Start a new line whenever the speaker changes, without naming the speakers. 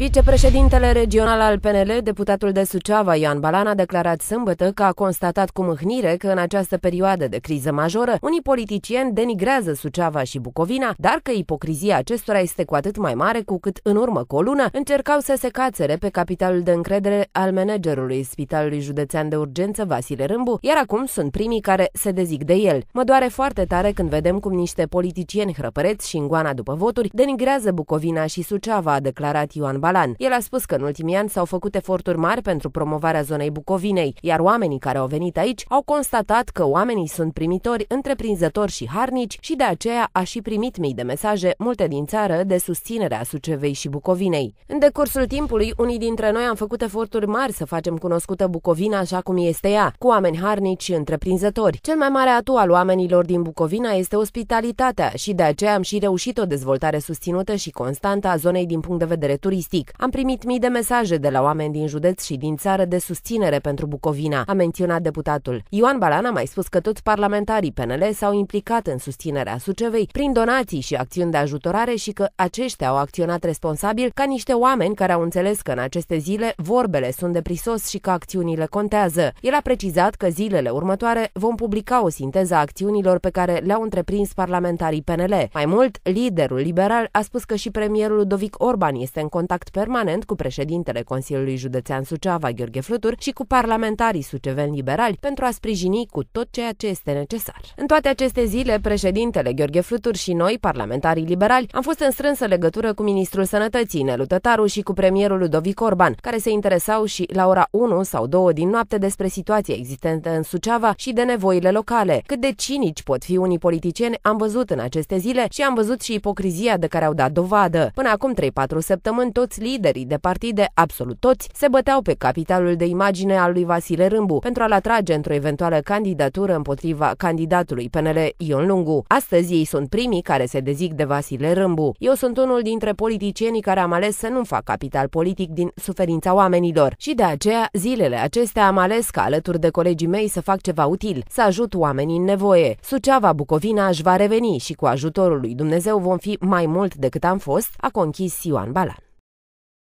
Vicepreședintele regional al PNL, deputatul de Suceava, Ioan Balan, a declarat sâmbătă că a constatat cu mâhnire că în această perioadă de criză majoră, unii politicieni denigrează Suceava și Bucovina, dar că ipocrizia acestora este cu atât mai mare cu cât în urmă cu o lună încercau să se cațere pe capitalul de încredere al managerului Spitalului Județean de Urgență Vasile Râmbu, iar acum sunt primii care se dezic de el. Mă doare foarte tare când vedem cum niște politicieni hrăpăreți și în goana după voturi denigrează Bucovina și Suceava, a declarat Ioan Balan Balan. El a spus că în ultimii ani s-au făcut eforturi mari pentru promovarea zonei Bucovinei, iar oamenii care au venit aici au constatat că oamenii sunt primitori, întreprinzători și harnici și de aceea a și primit mii de mesaje, multe din țară, de susținerea Sucevei și Bucovinei. În decursul timpului, unii dintre noi am făcut eforturi mari să facem cunoscută Bucovina așa cum este ea, cu oameni harnici și întreprinzători. Cel mai mare atu al oamenilor din Bucovina este ospitalitatea și de aceea am și reușit o dezvoltare susținută și constantă a zonei din punct de vedere turistic politic. Am primit mii de mesaje de la oameni din județ și din țară de susținere pentru Bucovina, a menționat deputatul. Ioan Balan a mai spus că toți parlamentarii PNL s-au implicat în susținerea Sucevei prin donații și acțiuni de ajutorare și că aceștia au acționat responsabil ca niște oameni care au înțeles că în aceste zile vorbele sunt de prisos și că acțiunile contează. El a precizat că zilele următoare vom publica o sinteză a acțiunilor pe care le-au întreprins parlamentarii PNL. Mai mult, liderul liberal a spus că și premierul Ludovic Orban este în contact contact permanent cu președintele Consiliului Județean Suceava, Gheorghe Flutur, și cu parlamentarii suceveni liberali pentru a sprijini cu tot ceea ce este necesar. În toate aceste zile, președintele Gheorghe Flutur și noi, parlamentarii liberali, am fost în strânsă legătură cu ministrul Sănătății, Nelu Tătaru, și cu premierul Ludovic Orban, care se interesau și la ora 1 sau 2 din noapte despre situația existentă în Suceava și de nevoile locale. Cât de cinici pot fi unii politicieni, am văzut în aceste zile și am văzut și ipocrizia de care au dat dovadă. Până acum 3-4 săptămâni, toți toți liderii de partide, absolut toți, se băteau pe capitalul de imagine al lui Vasile Râmbu pentru a-l atrage într-o eventuală candidatură împotriva candidatului PNL Ion Lungu. Astăzi ei sunt primii care se dezic de Vasile Râmbu. Eu sunt unul dintre politicienii care am ales să nu fac capital politic din suferința oamenilor și de aceea zilele acestea am ales ca alături de colegii mei să fac ceva util, să ajut oamenii în nevoie. Suceava Bucovina își va reveni și cu ajutorul lui Dumnezeu vom fi mai mult decât am fost, a conchis Ioan Balan.